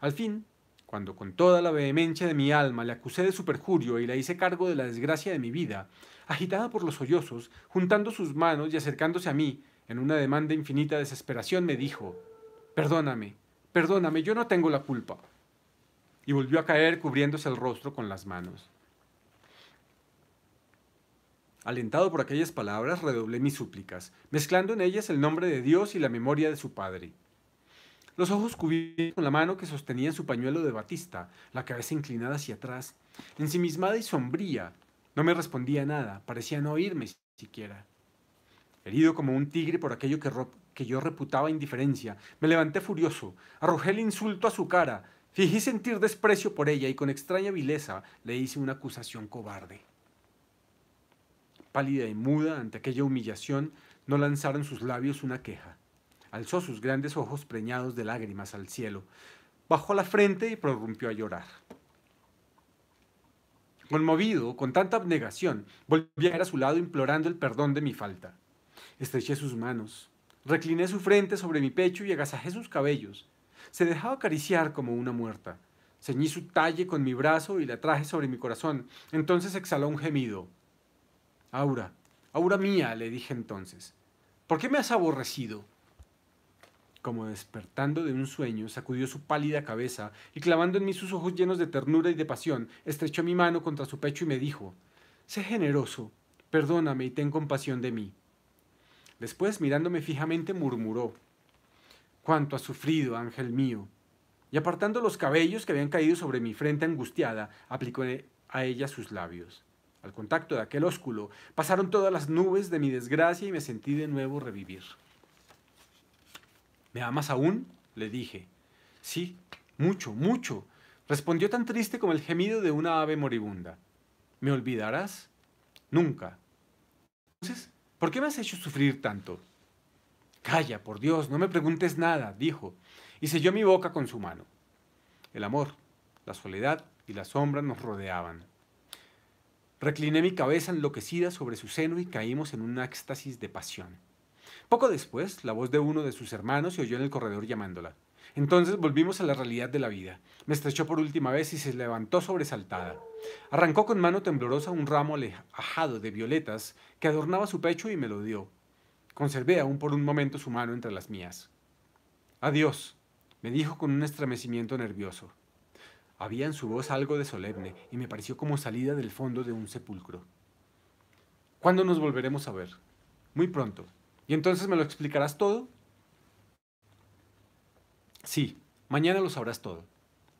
Al fin, cuando con toda la vehemencia de mi alma le acusé de su perjurio y la hice cargo de la desgracia de mi vida, agitada por los sollozos, juntando sus manos y acercándose a mí, en una demanda infinita de desesperación me dijo, perdóname, perdóname, yo no tengo la culpa. Y volvió a caer cubriéndose el rostro con las manos. Alentado por aquellas palabras, redoblé mis súplicas, mezclando en ellas el nombre de Dios y la memoria de su padre. Los ojos cubiertos con la mano que sostenía su pañuelo de batista, la cabeza inclinada hacia atrás, ensimismada y sombría. No me respondía nada, parecía no oírme siquiera herido como un tigre por aquello que, yo reputaba indiferencia. Me levanté furioso, arrojé el insulto a su cara, fingí sentir desprecio por ella y con extraña vileza le hice una acusación cobarde. Pálida y muda ante aquella humillación, no lanzaron sus labios una queja. Alzó sus grandes ojos preñados de lágrimas al cielo, bajó la frente y prorrumpió a llorar. Conmovido con tanta abnegación, volví a ir a su lado implorando el perdón de mi falta. Estreché sus manos, recliné su frente sobre mi pecho y agasajé sus cabellos. Se dejaba acariciar como una muerta. Ceñí su talle con mi brazo y la traje sobre mi corazón. Entonces exhaló un gemido. Aura, Aura mía, le dije entonces, ¿por qué me has aborrecido? Como despertando de un sueño, sacudió su pálida cabeza y clavando en mí sus ojos llenos de ternura y de pasión, estrechó mi mano contra su pecho y me dijo, Sé generoso, perdóname y ten compasión de mí. Después, mirándome fijamente, murmuró, Cuánto has sufrido, ángel mío. Y apartando los cabellos que habían caído sobre mi frente angustiada, aplicó eh, a ella sus labios. Al contacto de aquel ósculo, pasaron todas las nubes de mi desgracia y me sentí de nuevo revivir. ¿Me amas aún? le dije. Sí, mucho, mucho, respondió tan triste como el gemido de una ave moribunda. ¿Me olvidarás? Nunca. Entonces, ¿Por qué me has hecho sufrir tanto? Calla, por Dios, no me preguntes nada, dijo, y selló mi boca con su mano. El amor, la soledad y la sombra nos rodeaban. Recliné mi cabeza enloquecida sobre su seno y caímos en un éxtasis de pasión. Poco después, la voz de uno de sus hermanos se oyó en el corredor llamándola. Entonces volvimos a la realidad de la vida. Me estrechó por última vez y se levantó sobresaltada. Arrancó con mano temblorosa un ramo alejado de violetas que adornaba su pecho y me lo dio. Conservé aún por un momento su mano entre las mías. Adiós, me dijo con un estremecimiento nervioso. Había en su voz algo de solemne y me pareció como salida del fondo de un sepulcro. ¿Cuándo nos volveremos a ver? Muy pronto. ¿Y entonces me lo explicarás todo? Sí, mañana lo sabrás todo.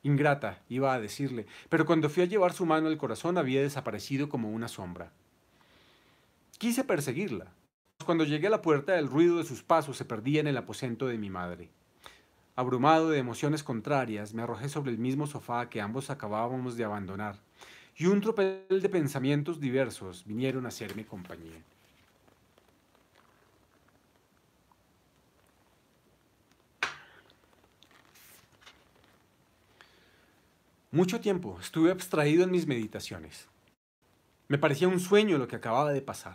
Ingrata, iba a decirle, pero cuando fui a llevar su mano al corazón había desaparecido como una sombra. Quise perseguirla. Cuando llegué a la puerta, el ruido de sus pasos se perdía en el aposento de mi madre. Abrumado de emociones contrarias, me arrojé sobre el mismo sofá que ambos acabábamos de abandonar, y un tropel de pensamientos diversos vinieron a ser mi compañía. Mucho tiempo estuve abstraído en mis meditaciones. Me parecía un sueño lo que acababa de pasar.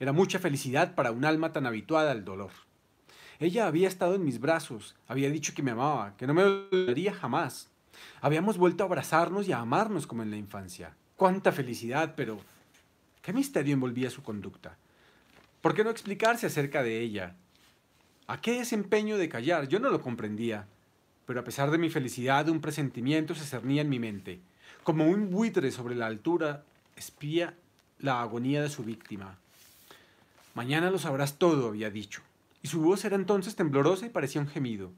Era mucha felicidad para un alma tan habituada al dolor. Ella había estado en mis brazos, había dicho que me amaba, que no me olvidaría jamás. Habíamos vuelto a abrazarnos y a amarnos como en la infancia. ¡Cuánta felicidad! Pero, ¿qué misterio envolvía su conducta? ¿Por qué no explicarse acerca de ella? ¿A qué desempeño de callar? Yo no lo comprendía pero a pesar de mi felicidad, un presentimiento se cernía en mi mente. Como un buitre sobre la altura, espía la agonía de su víctima. Mañana lo sabrás todo, había dicho, y su voz era entonces temblorosa y parecía un gemido.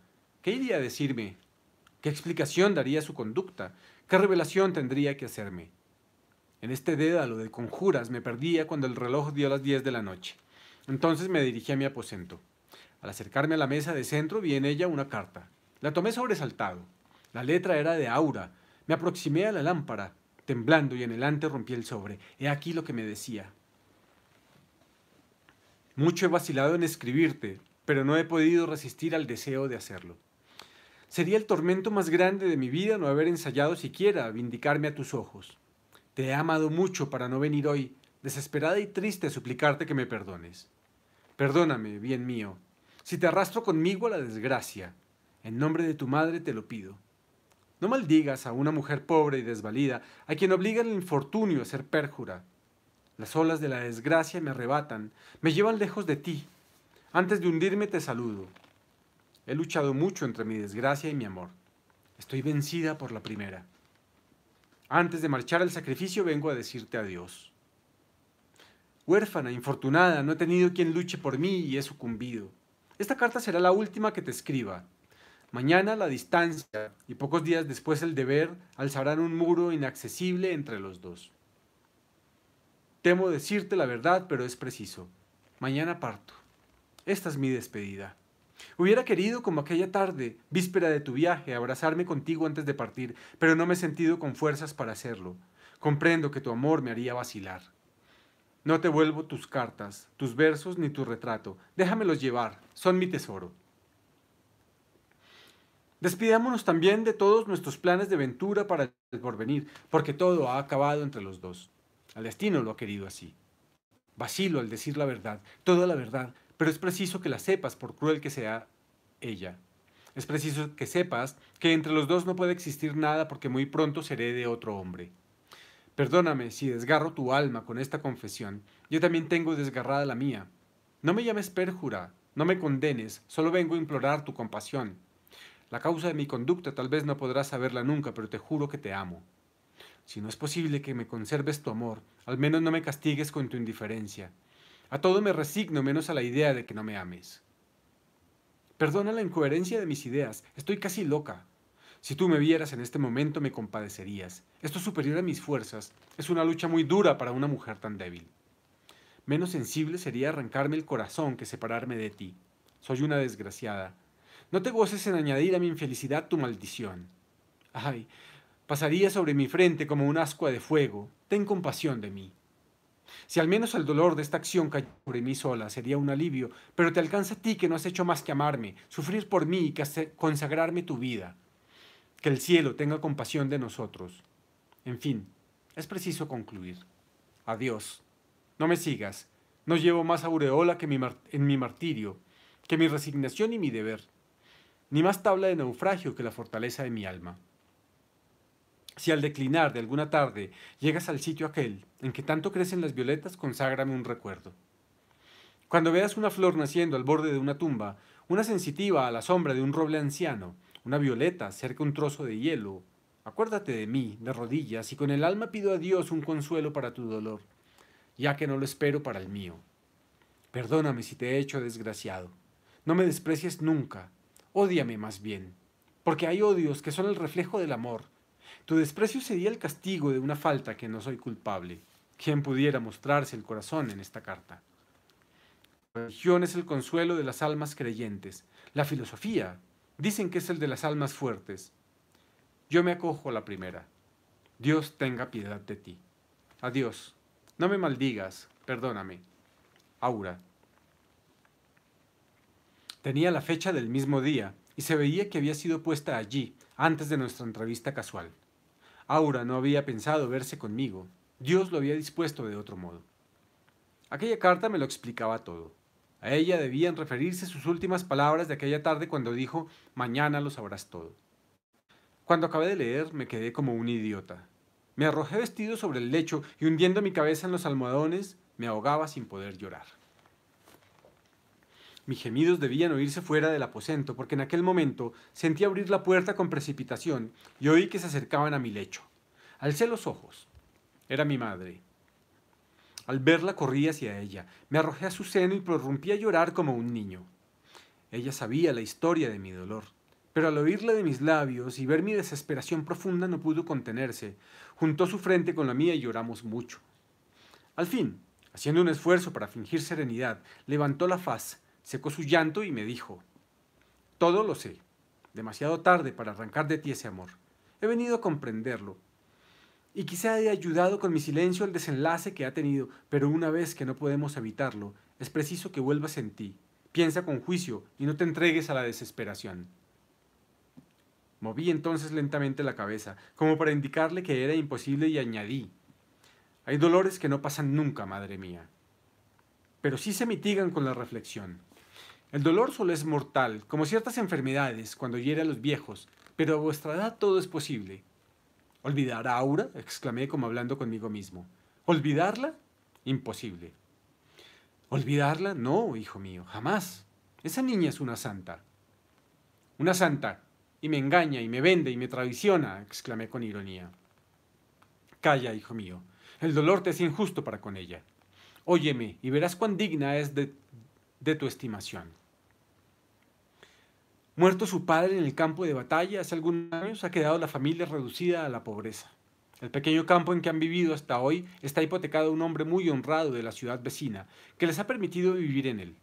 ¿Qué iría a decirme? ¿Qué explicación daría su conducta? ¿Qué revelación tendría que hacerme? En este dédalo de conjuras me perdía cuando el reloj dio las diez de la noche. Entonces me dirigí a mi aposento. Al acercarme a la mesa de centro vi en ella una carta. La tomé sobresaltado. La letra era de Aura. Me aproximé a la lámpara, temblando y en ante rompí el sobre. He aquí lo que me decía. Mucho he vacilado en escribirte, pero no he podido resistir al deseo de hacerlo. Sería el tormento más grande de mi vida no haber ensayado siquiera a vindicarme a tus ojos. Te he amado mucho para no venir hoy, desesperada y triste, a suplicarte que me perdones. Perdóname, bien mío, si te arrastro conmigo a la desgracia, en nombre de tu madre te lo pido. No maldigas a una mujer pobre y desvalida, a quien obliga el infortunio a ser pérjura. Las olas de la desgracia me arrebatan, me llevan lejos de ti. Antes de hundirme te saludo. He luchado mucho entre mi desgracia y mi amor. Estoy vencida por la primera. Antes de marchar al sacrificio vengo a decirte adiós. Huérfana, infortunada, no he tenido quien luche por mí y he sucumbido. Esta carta será la última que te escriba. Mañana la distancia y pocos días después el deber alzarán un muro inaccesible entre los dos. Temo decirte la verdad, pero es preciso. Mañana parto. Esta es mi despedida. Hubiera querido, como aquella tarde, víspera de tu viaje, abrazarme contigo antes de partir, pero no me he sentido con fuerzas para hacerlo. Comprendo que tu amor me haría vacilar. No te vuelvo tus cartas, tus versos ni tu retrato. Déjamelos llevar, son mi tesoro. Despidámonos también de todos nuestros planes de ventura para el porvenir, porque todo ha acabado entre los dos. Al destino lo ha querido así. Vacilo al decir la verdad, toda la verdad, pero es preciso que la sepas, por cruel que sea ella. Es preciso que sepas que entre los dos no puede existir nada porque muy pronto seré de otro hombre. Perdóname si desgarro tu alma con esta confesión. Yo también tengo desgarrada la mía. No me llames perjura, no me condenes, solo vengo a implorar tu compasión. La causa de mi conducta tal vez no podrás saberla nunca, pero te juro que te amo. Si no es posible que me conserves tu amor, al menos no me castigues con tu indiferencia. A todo me resigno menos a la idea de que no me ames. Perdona la incoherencia de mis ideas, estoy casi loca. Si tú me vieras en este momento me compadecerías. Esto es superior a mis fuerzas, es una lucha muy dura para una mujer tan débil. Menos sensible sería arrancarme el corazón que separarme de ti. Soy una desgraciada, no te goces en añadir a mi infelicidad tu maldición. Ay, pasaría sobre mi frente como un ascua de fuego. Ten compasión de mí. Si al menos el dolor de esta acción cayó sobre mí sola, sería un alivio, pero te alcanza a ti que no has hecho más que amarme, sufrir por mí y consagrarme tu vida. Que el cielo tenga compasión de nosotros. En fin, es preciso concluir. Adiós. No me sigas. No llevo más aureola que en mi martirio, que mi resignación y mi deber ni más tabla de naufragio que la fortaleza de mi alma. Si al declinar de alguna tarde llegas al sitio aquel en que tanto crecen las violetas, conságrame un recuerdo. Cuando veas una flor naciendo al borde de una tumba, una sensitiva a la sombra de un roble anciano, una violeta cerca un trozo de hielo, acuérdate de mí, de rodillas, y con el alma pido a Dios un consuelo para tu dolor, ya que no lo espero para el mío. Perdóname si te he hecho desgraciado. No me desprecies nunca, Ódiame más bien, porque hay odios que son el reflejo del amor. Tu desprecio sería el castigo de una falta que no soy culpable. ¿Quién pudiera mostrarse el corazón en esta carta? La religión es el consuelo de las almas creyentes. La filosofía, dicen que es el de las almas fuertes. Yo me acojo a la primera. Dios tenga piedad de ti. Adiós. No me maldigas, perdóname. Aura. Tenía la fecha del mismo día y se veía que había sido puesta allí antes de nuestra entrevista casual. Aura no había pensado verse conmigo. Dios lo había dispuesto de otro modo. Aquella carta me lo explicaba todo. A ella debían referirse sus últimas palabras de aquella tarde cuando dijo, mañana lo sabrás todo. Cuando acabé de leer me quedé como un idiota. Me arrojé vestido sobre el lecho y hundiendo mi cabeza en los almohadones me ahogaba sin poder llorar. Mis gemidos debían oírse fuera del aposento, porque en aquel momento sentí abrir la puerta con precipitación y oí que se acercaban a mi lecho. Alcé los ojos. Era mi madre. Al verla corrí hacia ella, me arrojé a su seno y prorrumpí a llorar como un niño. Ella sabía la historia de mi dolor, pero al oírla de mis labios y ver mi desesperación profunda no pudo contenerse. Juntó su frente con la mía y lloramos mucho. Al fin, haciendo un esfuerzo para fingir serenidad, levantó la faz Secó su llanto y me dijo, todo lo sé, demasiado tarde para arrancar de ti ese amor. He venido a comprenderlo. Y quizá he ayudado con mi silencio al desenlace que ha tenido, pero una vez que no podemos evitarlo, es preciso que vuelvas en ti. Piensa con juicio y no te entregues a la desesperación. Moví entonces lentamente la cabeza, como para indicarle que era imposible y añadí, hay dolores que no pasan nunca, madre mía, pero sí se mitigan con la reflexión. El dolor solo es mortal, como ciertas enfermedades cuando hiere a los viejos, pero a vuestra edad todo es posible. ¿Olvidar a Aura? exclamé como hablando conmigo mismo. ¿Olvidarla? Imposible. ¿Olvidarla? No, hijo mío, jamás. Esa niña es una santa. Una santa. Y me engaña, y me vende, y me traiciona, exclamé con ironía. Calla, hijo mío. El dolor te es injusto para con ella. Óyeme, y verás cuán digna es de, de tu estimación. Muerto su padre en el campo de batalla, hace algunos años ha quedado la familia reducida a la pobreza. El pequeño campo en que han vivido hasta hoy está hipotecado a un hombre muy honrado de la ciudad vecina, que les ha permitido vivir en él.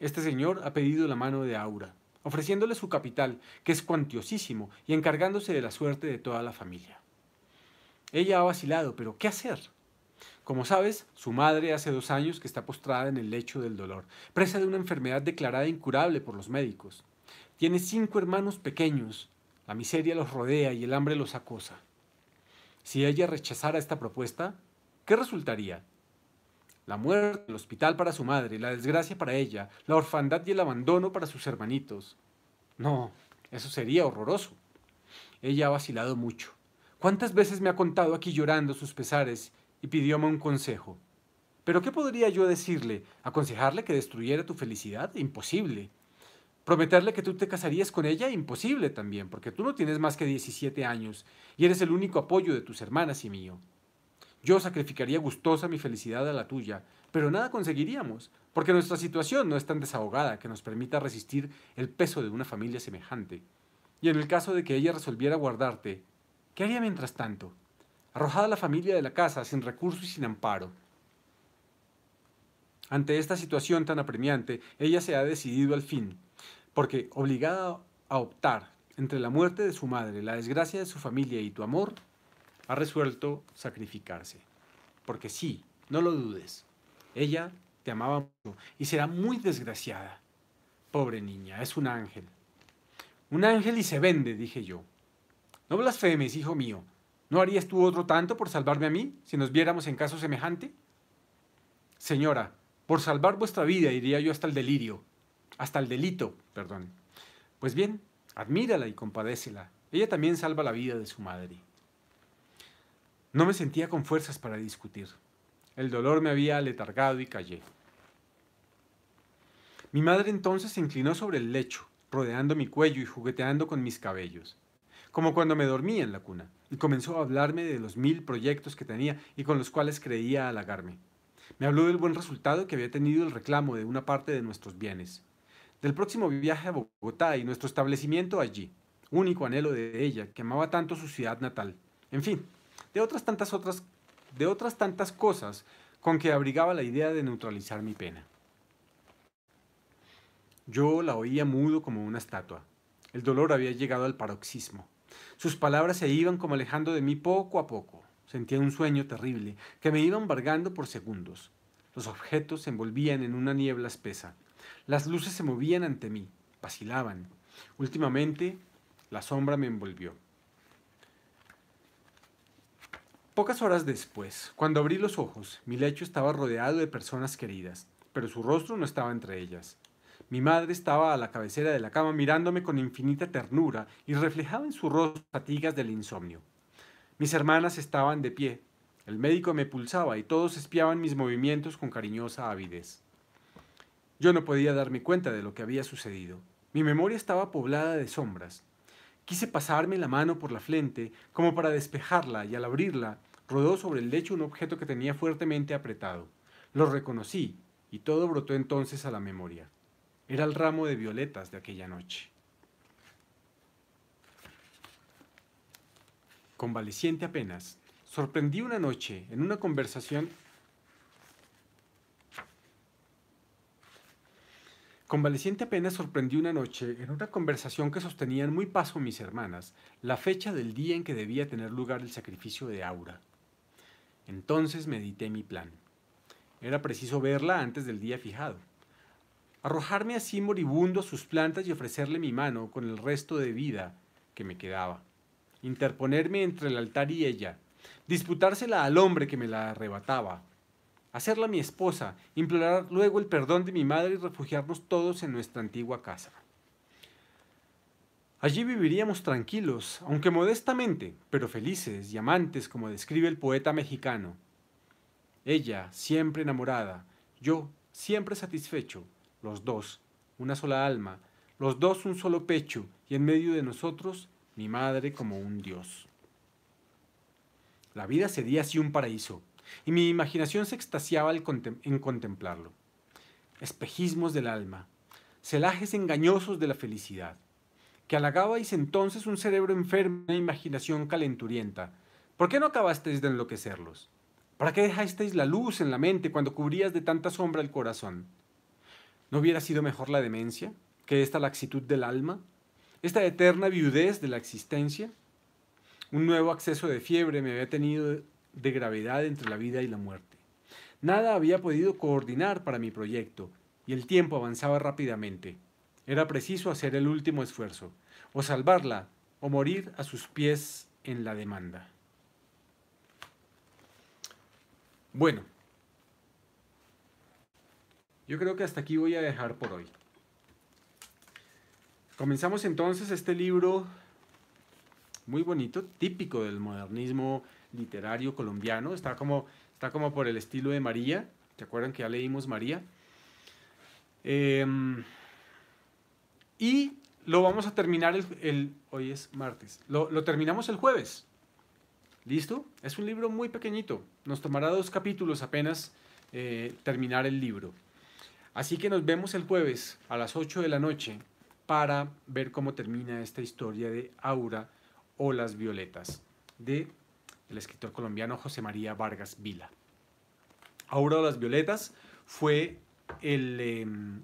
Este señor ha pedido la mano de Aura, ofreciéndole su capital, que es cuantiosísimo, y encargándose de la suerte de toda la familia. Ella ha vacilado, pero ¿qué hacer? Como sabes, su madre hace dos años que está postrada en el lecho del dolor, presa de una enfermedad declarada incurable por los médicos. Tiene cinco hermanos pequeños. La miseria los rodea y el hambre los acosa. Si ella rechazara esta propuesta, ¿qué resultaría? La muerte, el hospital para su madre, la desgracia para ella, la orfandad y el abandono para sus hermanitos. No, eso sería horroroso. Ella ha vacilado mucho. ¿Cuántas veces me ha contado aquí llorando sus pesares y pidióme un consejo? ¿Pero qué podría yo decirle? ¿Aconsejarle que destruyera tu felicidad? Imposible. Prometerle que tú te casarías con ella, imposible también, porque tú no tienes más que 17 años y eres el único apoyo de tus hermanas y mío. Yo sacrificaría gustosa mi felicidad a la tuya, pero nada conseguiríamos, porque nuestra situación no es tan desahogada que nos permita resistir el peso de una familia semejante. Y en el caso de que ella resolviera guardarte, ¿qué haría mientras tanto? Arrojada la familia de la casa, sin recursos y sin amparo. Ante esta situación tan apremiante, ella se ha decidido al fin, porque obligada a optar entre la muerte de su madre, la desgracia de su familia y tu amor, ha resuelto sacrificarse. Porque sí, no lo dudes, ella te amaba mucho y será muy desgraciada. Pobre niña, es un ángel. Un ángel y se vende, dije yo. No blasfemes, hijo mío. ¿No harías tú otro tanto por salvarme a mí si nos viéramos en caso semejante? Señora, por salvar vuestra vida iría yo hasta el delirio, hasta el delito, perdón. Pues bien, admírala y compadécela. Ella también salva la vida de su madre. No me sentía con fuerzas para discutir. El dolor me había letargado y callé. Mi madre entonces se inclinó sobre el lecho, rodeando mi cuello y jugueteando con mis cabellos, como cuando me dormía en la cuna, y comenzó a hablarme de los mil proyectos que tenía y con los cuales creía halagarme. Me habló del buen resultado que había tenido el reclamo de una parte de nuestros bienes, del próximo viaje a Bogotá y nuestro establecimiento allí, único anhelo de ella, que amaba tanto su ciudad natal. En fin, de otras tantas otras, de otras tantas cosas con que abrigaba la idea de neutralizar mi pena. Yo la oía mudo como una estatua. El dolor había llegado al paroxismo. Sus palabras se iban como alejando de mí poco a poco. Sentía un sueño terrible que me iba embargando por segundos. Los objetos se envolvían en una niebla espesa. Las luces se movían ante mí, vacilaban. Últimamente, la sombra me envolvió. Pocas horas después, cuando abrí los ojos, mi lecho estaba rodeado de personas queridas, pero su rostro no estaba entre ellas. Mi madre estaba a la cabecera de la cama mirándome con infinita ternura y reflejaba en su rostro fatigas del insomnio. Mis hermanas estaban de pie. El médico me pulsaba y todos espiaban mis movimientos con cariñosa avidez. Yo no podía darme cuenta de lo que había sucedido. Mi memoria estaba poblada de sombras. Quise pasarme la mano por la frente como para despejarla y al abrirla rodó sobre el lecho un objeto que tenía fuertemente apretado. Lo reconocí y todo brotó entonces a la memoria. Era el ramo de violetas de aquella noche. Convaleciente apenas, sorprendí una noche en una conversación Convaleciente apenas sorprendí una noche, en una conversación que sostenían muy paso mis hermanas, la fecha del día en que debía tener lugar el sacrificio de Aura. Entonces medité mi plan. Era preciso verla antes del día fijado. Arrojarme así moribundo a sus plantas y ofrecerle mi mano con el resto de vida que me quedaba. Interponerme entre el altar y ella. Disputársela al hombre que me la arrebataba hacerla mi esposa, implorar luego el perdón de mi madre y refugiarnos todos en nuestra antigua casa. Allí viviríamos tranquilos, aunque modestamente, pero felices y amantes como describe el poeta mexicano. Ella, siempre enamorada, yo, siempre satisfecho, los dos, una sola alma, los dos un solo pecho, y en medio de nosotros, mi madre como un dios. La vida sería así un paraíso, y mi imaginación se extasiaba en contemplarlo. Espejismos del alma, celajes engañosos de la felicidad, que halagabais entonces un cerebro enfermo e imaginación calenturienta. ¿Por qué no acabasteis de enloquecerlos? ¿Para qué dejasteis la luz en la mente cuando cubrías de tanta sombra el corazón? ¿No hubiera sido mejor la demencia que esta laxitud del alma? ¿Esta eterna viudez de la existencia? Un nuevo acceso de fiebre me había tenido de gravedad entre la vida y la muerte. Nada había podido coordinar para mi proyecto, y el tiempo avanzaba rápidamente. Era preciso hacer el último esfuerzo, o salvarla, o morir a sus pies en la demanda. Bueno, yo creo que hasta aquí voy a dejar por hoy. Comenzamos entonces este libro muy bonito, típico del modernismo literario colombiano, está como, está como por el estilo de María, ¿te acuerdan que ya leímos María? Em, y lo vamos a terminar el, hoy es martes, lo, terminamos el jueves. ¿Listo? Es un libro muy pequeñito, nos tomará dos capítulos apenas eh, terminar el libro. Así que nos vemos el jueves a las 8 de la noche para ver cómo termina esta historia de Aura o las Violetas de el escritor colombiano José María Vargas Vila. Aura de las Violetas fue el, em,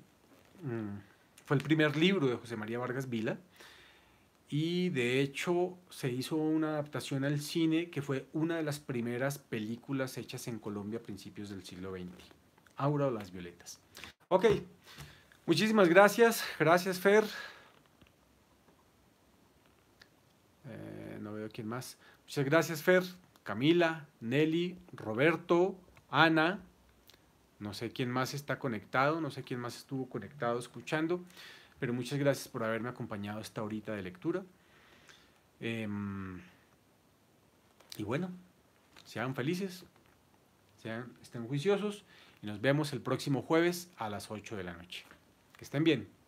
mm, fue el primer libro de José María Vargas Vila y de hecho se hizo una adaptación al cine que fue una de las primeras películas hechas en Colombia a principios del siglo XX. Aura de las Violetas. Ok, muchísimas gracias. Gracias, Fer. Eh, no veo quién más. Muchas gracias, Fer, Camila, Nelly, Roberto, Ana. No sé quién más está conectado, no sé quién más estuvo conectado escuchando, pero muchas gracias por haberme acompañado esta horita de lectura. Em, y bueno, sean felices, estén juiciosos y nos vemos el próximo jueves a las 8 de la noche. Que estén bien.